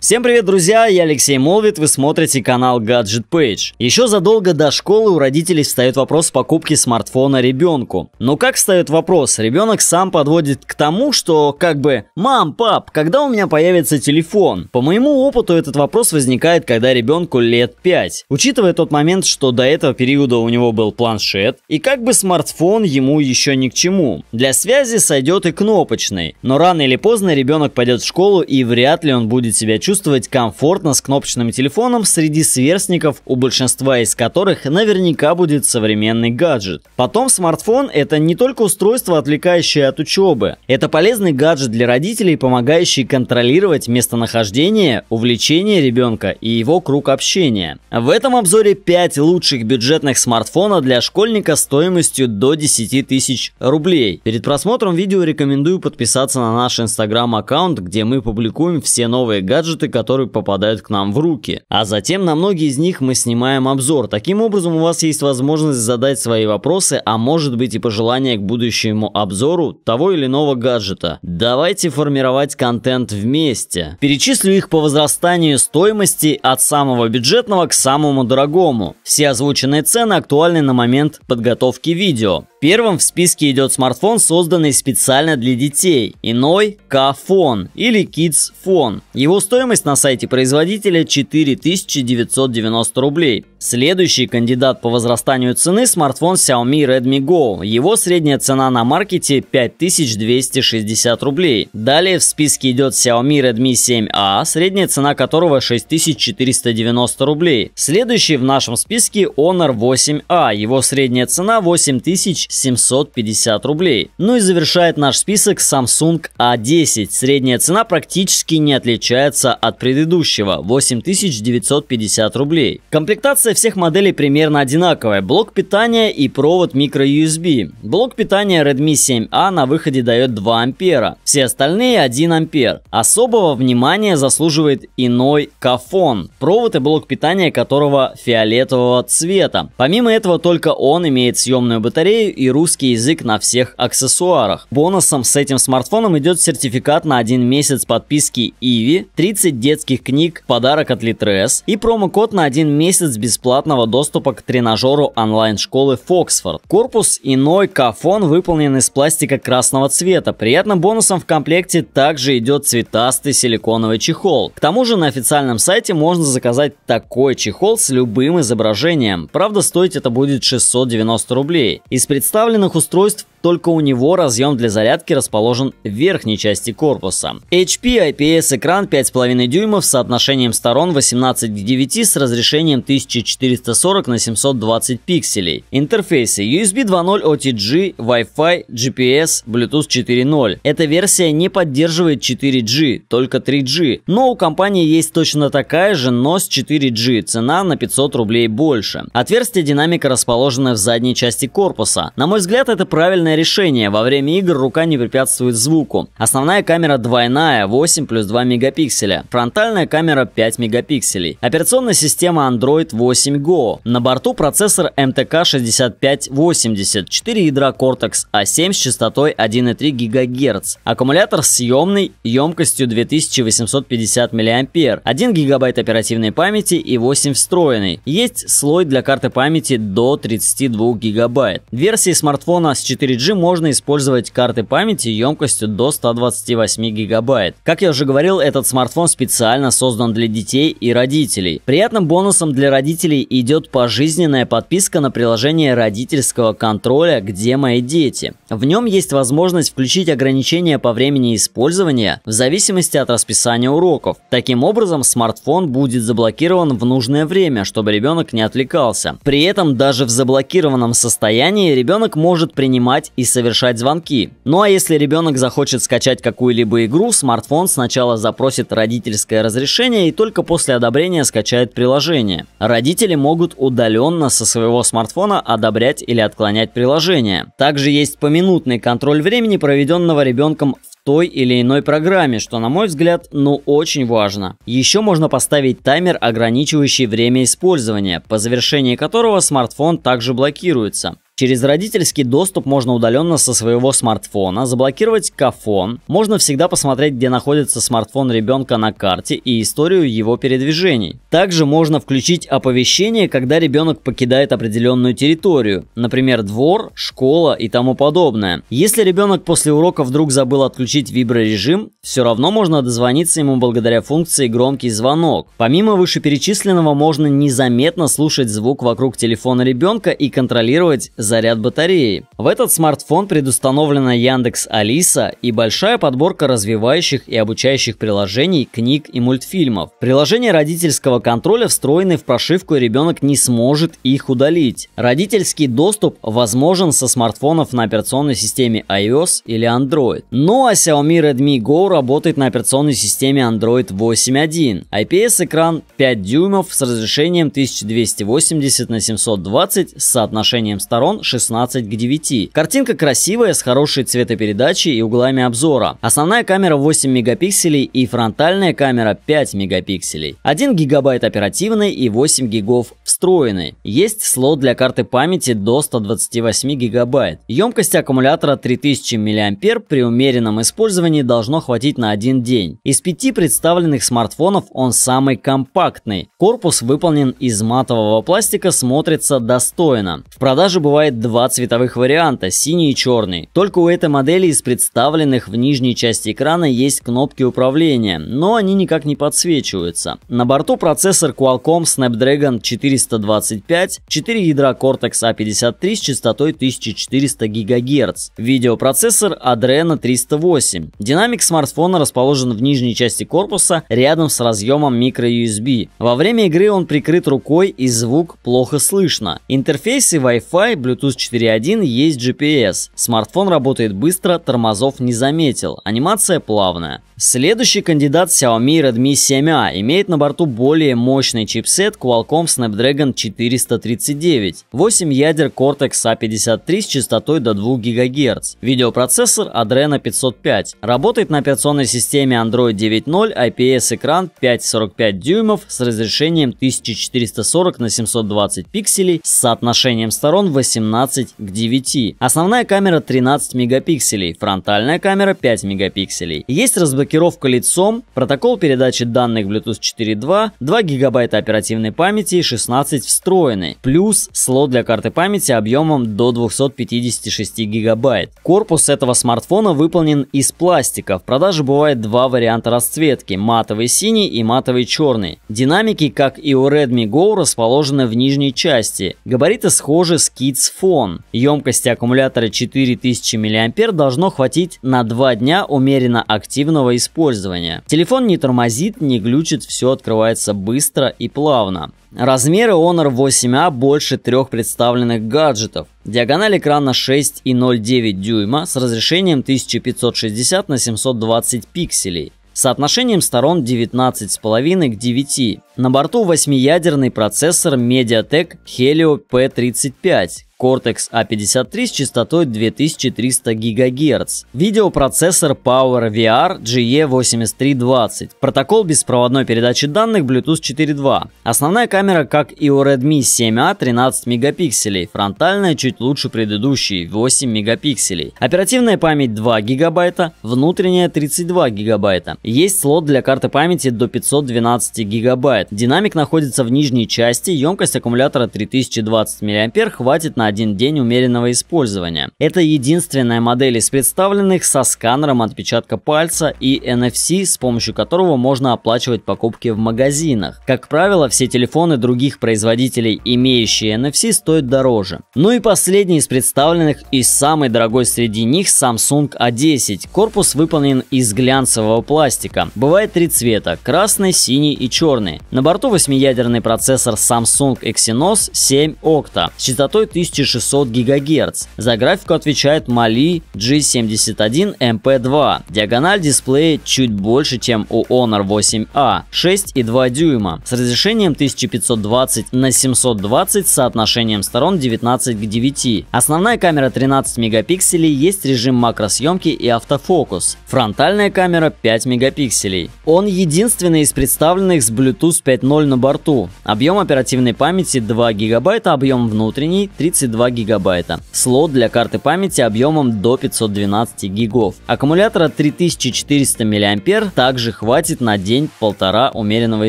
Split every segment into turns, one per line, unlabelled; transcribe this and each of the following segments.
Всем привет, друзья! Я Алексей Молвит, вы смотрите канал Gadget Page. Еще задолго до школы у родителей встает вопрос покупки смартфона ребенку. Но как встает вопрос? Ребенок сам подводит к тому, что как бы «Мам, пап, когда у меня появится телефон?» По моему опыту этот вопрос возникает, когда ребенку лет 5. Учитывая тот момент, что до этого периода у него был планшет, и как бы смартфон ему еще ни к чему. Для связи сойдет и кнопочный, но рано или поздно ребенок пойдет в школу и вряд ли он будет себя чувствовать чувствовать комфортно с кнопочным телефоном среди сверстников, у большинства из которых наверняка будет современный гаджет. Потом смартфон – это не только устройство, отвлекающее от учебы. Это полезный гаджет для родителей, помогающий контролировать местонахождение, увлечение ребенка и его круг общения. В этом обзоре 5 лучших бюджетных смартфона для школьника стоимостью до 10 тысяч рублей. Перед просмотром видео рекомендую подписаться на наш инстаграм аккаунт, где мы публикуем все новые гаджеты гаджеты, которые попадают к нам в руки. А затем на многие из них мы снимаем обзор. Таким образом, у вас есть возможность задать свои вопросы, а может быть и пожелания к будущему обзору того или иного гаджета. Давайте формировать контент вместе. Перечислю их по возрастанию стоимости от самого бюджетного к самому дорогому. Все озвученные цены актуальны на момент подготовки видео. Первым в списке идет смартфон, созданный специально для детей, иной Кафон или Kids Phone. Его стоимость Стоимость на сайте производителя 4990 рублей. Следующий кандидат по возрастанию цены – смартфон Xiaomi Redmi Go. Его средняя цена на маркете 5260 рублей. Далее в списке идет Xiaomi Redmi 7A, средняя цена которого 6490 рублей. Следующий в нашем списке Honor 8A, его средняя цена 8750 рублей. Ну и завершает наш список Samsung A10. Средняя цена практически не отличается от предыдущего – 8950 рублей. Комплектация Комплектация всех моделей примерно одинаковая. Блок питания и провод microUSB. Блок питания Redmi 7A а на выходе дает 2 ампера, все остальные 1 ампер. Особого внимания заслуживает иной кафон, провод и блок питания которого фиолетового цвета. Помимо этого только он имеет съемную батарею и русский язык на всех аксессуарах. Бонусом с этим смартфоном идет сертификат на 1 месяц подписки Иви, 30 детских книг, подарок от Litres и промокод на 1 месяц без бесплатного доступа к тренажеру онлайн-школы Фоксфорд. Корпус иной кафон выполнен из пластика красного цвета. Приятным бонусом в комплекте также идет цветастый силиконовый чехол. К тому же на официальном сайте можно заказать такой чехол с любым изображением. Правда, стоить это будет 690 рублей. Из представленных устройств только у него разъем для зарядки расположен в верхней части корпуса. HP IPS экран 5,5 дюймов с соотношением сторон 18 к 9 с разрешением 1440 на 720 пикселей. Интерфейсы USB 2.0 OTG, Wi-Fi, GPS, Bluetooth 4.0. Эта версия не поддерживает 4G, только 3G, но у компании есть точно такая же, но с 4G, цена на 500 рублей больше. Отверстие динамика расположено в задней части корпуса. На мой взгляд, это правильно оптимальное решение. Во время игр рука не препятствует звуку. Основная камера двойная, 8 плюс 2 мегапикселя. Фронтальная камера 5 мегапикселей. Операционная система Android 8 Go. На борту процессор MTK 6580, 4 ядра Cortex A7 а с частотой 1,3 ГГц. Аккумулятор съемный емкостью 2850 мА, 1 ГБ оперативной памяти и 8 встроенной. Есть слой для карты памяти до 32 ГБ. Версии смартфона с 4 PUBG можно использовать карты памяти емкостью до 128 гигабайт. Как я уже говорил, этот смартфон специально создан для детей и родителей. Приятным бонусом для родителей идет пожизненная подписка на приложение родительского контроля «Где мои дети?». В нем есть возможность включить ограничения по времени использования в зависимости от расписания уроков. Таким образом, смартфон будет заблокирован в нужное время, чтобы ребенок не отвлекался. При этом даже в заблокированном состоянии ребенок может принимать писать и совершать звонки. Ну а если ребенок захочет скачать какую-либо игру, смартфон сначала запросит родительское разрешение и только после одобрения скачает приложение. Родители могут удаленно со своего смартфона одобрять или отклонять приложение. Также есть поминутный контроль времени, проведенного ребенком в той или иной программе, что, на мой взгляд, ну очень важно. Еще можно поставить таймер, ограничивающий время использования, по завершении которого смартфон также блокируется. Через родительский доступ можно удаленно со своего смартфона заблокировать кафон, можно всегда посмотреть, где находится смартфон ребенка на карте и историю его передвижений. Также можно включить оповещение, когда ребенок покидает определенную территорию, например, двор, школа и тому подобное. Если ребенок после урока вдруг забыл отключить виброрежим, все равно можно дозвониться ему благодаря функции «Громкий звонок». Помимо вышеперечисленного, можно незаметно слушать звук вокруг телефона ребенка и контролировать заряд батареи. В этот смартфон предустановлена Яндекс Алиса и большая подборка развивающих и обучающих приложений, книг и мультфильмов. Приложения родительского контроля встроены в прошивку, и ребенок не сможет их удалить. Родительский доступ возможен со смартфонов на операционной системе iOS или Android. Ну а Xiaomi Redmi Go работает на операционной системе Android 8.1. IPS-экран 5 дюймов с разрешением 1280 на 720 с соотношением сторон экран 16 к 9. Картинка красивая, с хорошей цветопередачей и углами обзора. Основная камера 8 мегапикселей и фронтальная камера 5 мегапикселей. 1 гигабайт оперативной и 8 гигов встроенной. Есть слот для карты памяти до 128 гигабайт. Емкость аккумулятора 3000 мА при умеренном использовании должно хватить на один день. Из пяти представленных смартфонов он самый компактный. Корпус выполнен из матового пластика, смотрится достойно. В продаже бывает бывает два цветовых варианта – синий и черный. Только у этой модели из представленных в нижней части экрана есть кнопки управления, но они никак не подсвечиваются. На борту процессор Qualcomm Snapdragon 425, 4 ядра Cortex-A53 а с частотой 1400 ГГц, видеопроцессор Adreno 308. Динамик смартфона расположен в нижней части корпуса рядом с разъемом microUSB. Во время игры он прикрыт рукой и звук плохо слышно. Интерфейсы Wi-Fi, Bluetooth Bluetooth 4.1 есть GPS. Смартфон работает быстро, тормозов не заметил. Анимация плавная. Следующий кандидат Xiaomi Redmi 7A имеет на борту более мощный чипсет Qualcomm Snapdragon 439, 8 ядер Cortex A53 с частотой до 2 ГГц, видеопроцессор Adreno 505, работает на операционной системе Android 9.0, IPS-экран 5,45 дюймов с разрешением 1440 на 720 пикселей с соотношением сторон 18 к 9. Основная камера 13 мегапикселей, фронтальная камера 5 мегапикселей. Есть разблокировка блокировка лицом, протокол передачи данных Bluetooth 4.2, 2 гигабайта оперативной памяти и 16 встроенной, плюс слот для карты памяти объемом до 256 гигабайт. Корпус этого смартфона выполнен из пластика. В продаже бывает два варианта расцветки – матовый синий и матовый черный. Динамики, как и у Redmi Go, расположены в нижней части. Габариты схожи с Kids Phone. Емкости аккумулятора 4000 мА должно хватить на 2 дня умеренно активного использования. Телефон не тормозит, не глючит, все открывается быстро и плавно. Размеры Honor 8A а больше трех представленных гаджетов. Диагональ экрана 6,09 дюйма с разрешением 1560 на 720 пикселей. Соотношением сторон 19,5 к 9. На борту восьмиядерный процессор Mediatek Helio P35, Cortex A53 с частотой 2300 ГГц, видеопроцессор PowerVR GE8320, протокол беспроводной передачи данных Bluetooth 4.2. Основная камера, как и у Redmi 7A, 13 а, мегапикселей, фронтальная чуть лучше предыдущей, 8 мегапикселей. Оперативная память 2 ГБ, внутренняя 32 ГБ. Есть слот для карты памяти до 512 ГБ. Динамик находится в нижней части, емкость аккумулятора 3020 мА хватит на один день умеренного использования. Это единственная модель из представленных со сканером отпечатка пальца и NFC, с помощью которого можно оплачивать покупки в магазинах. Как правило, все телефоны других производителей, имеющие NFC, стоят дороже. Ну и последний из представленных и самый дорогой среди них Samsung A10. А Корпус выполнен из глянцевого пластика. Бывает три цвета – красный, синий и черный. На борту восьмиядерный процессор Samsung Exynos 7 Octa с частотой 1600 ГГц. За графику отвечает Mali G71 MP2. Диагональ дисплея чуть больше, чем у Honor 8A, 6,2 дюйма, с разрешением 1520 на 720 с соотношением сторон 19 к 9. Основная камера 13 мегапикселей, есть режим макросъемки и автофокус. Фронтальная камера 5 мегапикселей. Он единственный из представленных с Bluetooth 5.0 на борту. Объем оперативной памяти 2 гигабайта, объем внутренний 32 гигабайта. Слот для карты памяти объемом до 512 гигов. Аккумулятора 3400 мА также хватит на день-полтора умеренного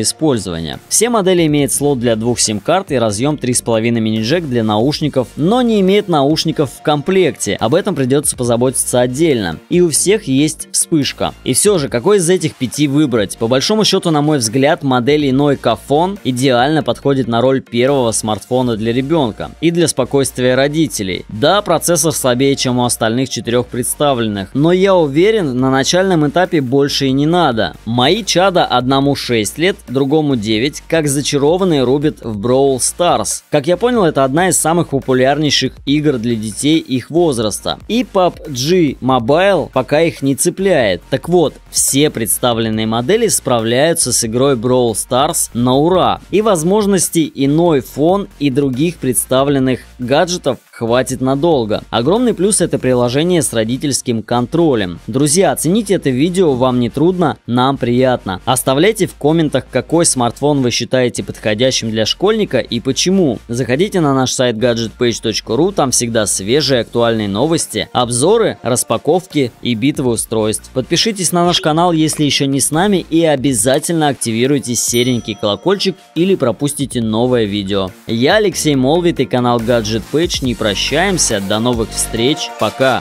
использования. Все модели имеют слот для двух сим-карт и разъем 3.5 мини-джек для наушников, но не имеет наушников в комплекте. Об этом придется позаботиться отдельно. И у всех есть вспышка. И все же, какой из этих пяти выбрать? По большому счету, на мой взгляд, моделей Именной кафон идеально подходит на роль первого смартфона для ребенка и для спокойствия родителей. Да, процессор слабее, чем у остальных четырех представленных, но я уверен, на начальном этапе больше и не надо. Мои чада одному 6 лет, другому 9, как зачарованные рубят в Brawl Stars. Как я понял, это одна из самых популярнейших игр для детей их возраста. И PUBG Mobile пока их не цепляет. Так вот, все представленные модели справляются с игрой Brawl Stars Mars на ура и возможности иной фон и других представленных гаджетов хватит надолго. Огромный плюс это приложение с родительским контролем. Друзья, оцените это видео, вам не трудно, нам приятно. Оставляйте в комментах, какой смартфон вы считаете подходящим для школьника и почему. Заходите на наш сайт gadgetpage.ru, там всегда свежие актуальные новости, обзоры, распаковки и битвы устройств. Подпишитесь на наш канал, если еще не с нами, и обязательно активируйте серенький колокольчик или пропустите новое видео. Я Алексей Молвит и канал Gadget Page не про прощаемся. До новых встреч. Пока.